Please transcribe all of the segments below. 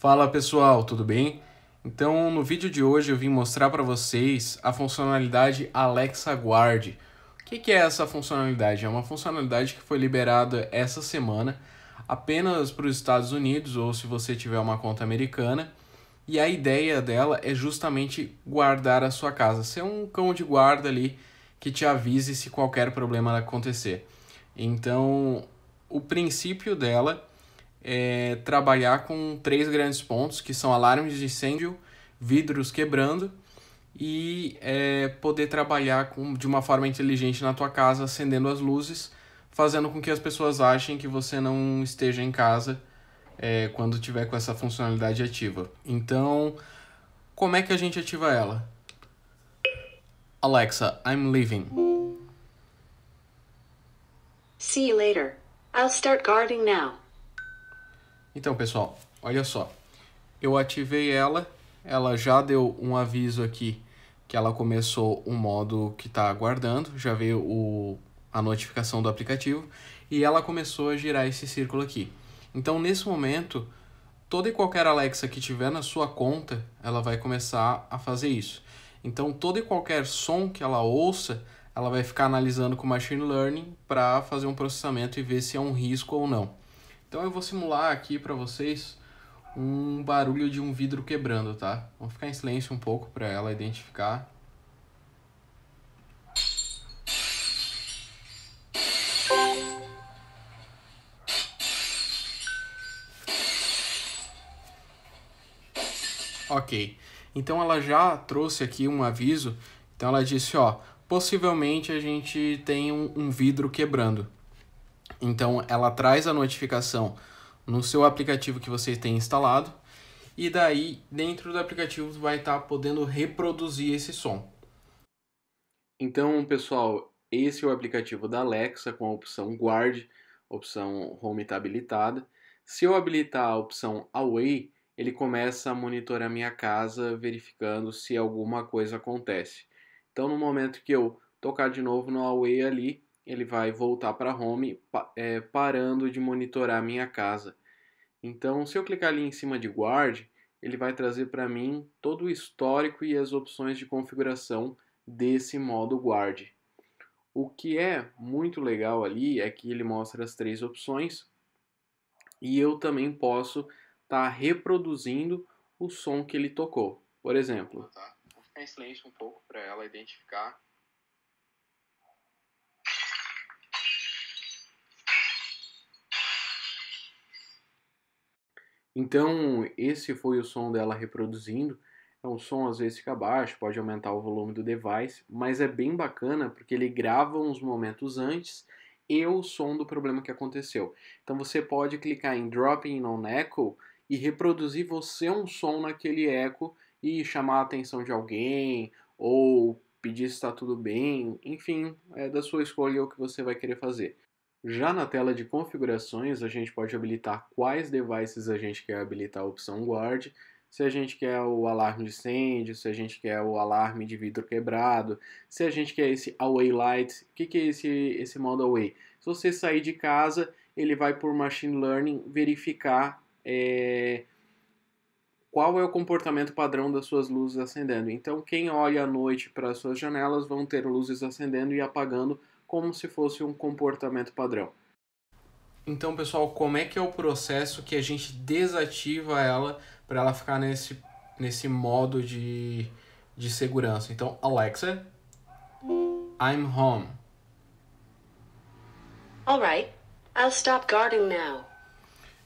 Fala pessoal, tudo bem? Então, no vídeo de hoje eu vim mostrar para vocês a funcionalidade Alexa Guard. O que é essa funcionalidade? É uma funcionalidade que foi liberada essa semana apenas para os Estados Unidos ou se você tiver uma conta americana. E a ideia dela é justamente guardar a sua casa, ser é um cão de guarda ali que te avise se qualquer problema acontecer. Então, o princípio dela é, trabalhar com três grandes pontos, que são alarmes de incêndio, vidros quebrando e é, poder trabalhar com, de uma forma inteligente na tua casa, acendendo as luzes, fazendo com que as pessoas achem que você não esteja em casa é, quando tiver com essa funcionalidade ativa. Então, como é que a gente ativa ela? Alexa, I'm leaving. See you later. I'll start guarding now. Então, pessoal, olha só. Eu ativei ela, ela já deu um aviso aqui que ela começou um modo que está aguardando, já veio o, a notificação do aplicativo, e ela começou a girar esse círculo aqui. Então, nesse momento, toda e qualquer Alexa que tiver na sua conta, ela vai começar a fazer isso. Então, todo e qualquer som que ela ouça, ela vai ficar analisando com machine learning para fazer um processamento e ver se é um risco ou não. Então eu vou simular aqui para vocês um barulho de um vidro quebrando, tá? Vou ficar em silêncio um pouco para ela identificar. Ok. Então ela já trouxe aqui um aviso. Então ela disse, ó, possivelmente a gente tem um, um vidro quebrando. Então ela traz a notificação no seu aplicativo que você tem instalado e daí dentro do aplicativo vai estar tá podendo reproduzir esse som. Então, pessoal, esse é o aplicativo da Alexa com a opção Guard, opção Home está habilitada. Se eu habilitar a opção Away, ele começa a monitorar minha casa, verificando se alguma coisa acontece. Então, no momento que eu tocar de novo no Away ali, ele vai voltar para home, é, parando de monitorar a minha casa. Então, se eu clicar ali em cima de guard, ele vai trazer para mim todo o histórico e as opções de configuração desse modo guard. O que é muito legal ali é que ele mostra as três opções e eu também posso estar tá reproduzindo o som que ele tocou. Por exemplo, tá. vou ficar em silêncio um pouco para ela identificar Então, esse foi o som dela reproduzindo. É um som às vezes fica baixo, pode aumentar o volume do device, mas é bem bacana porque ele grava uns momentos antes e o som do problema que aconteceu. Então você pode clicar em Drop in on Echo e reproduzir você um som naquele eco e chamar a atenção de alguém ou pedir se está tudo bem, enfim, é da sua escolha o que você vai querer fazer. Já na tela de configurações, a gente pode habilitar quais devices a gente quer habilitar a opção Guard, se a gente quer o alarme de incêndio, se a gente quer o alarme de vidro quebrado, se a gente quer esse Away Light, o que, que é esse, esse modo Away? Se você sair de casa, ele vai por Machine Learning verificar é, qual é o comportamento padrão das suas luzes acendendo. Então, quem olha à noite para as suas janelas vão ter luzes acendendo e apagando como se fosse um comportamento padrão. Então, pessoal, como é que é o processo que a gente desativa ela para ela ficar nesse, nesse modo de, de segurança? Então, Alexa, I'm home. Alright, I'll stop guarding now.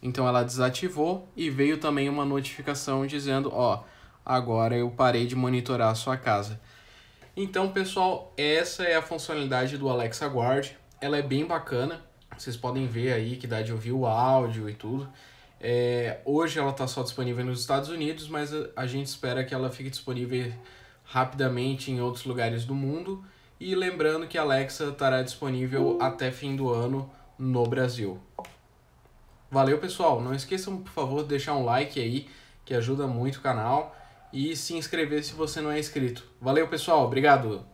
Então ela desativou e veio também uma notificação dizendo, ó, agora eu parei de monitorar a sua casa. Então, pessoal, essa é a funcionalidade do Alexa Guard. Ela é bem bacana. Vocês podem ver aí que dá de ouvir o áudio e tudo. É, hoje ela está só disponível nos Estados Unidos, mas a gente espera que ela fique disponível rapidamente em outros lugares do mundo. E lembrando que a Alexa estará disponível até fim do ano no Brasil. Valeu, pessoal. Não esqueçam, por favor, de deixar um like aí, que ajuda muito o canal e se inscrever se você não é inscrito. Valeu, pessoal. Obrigado.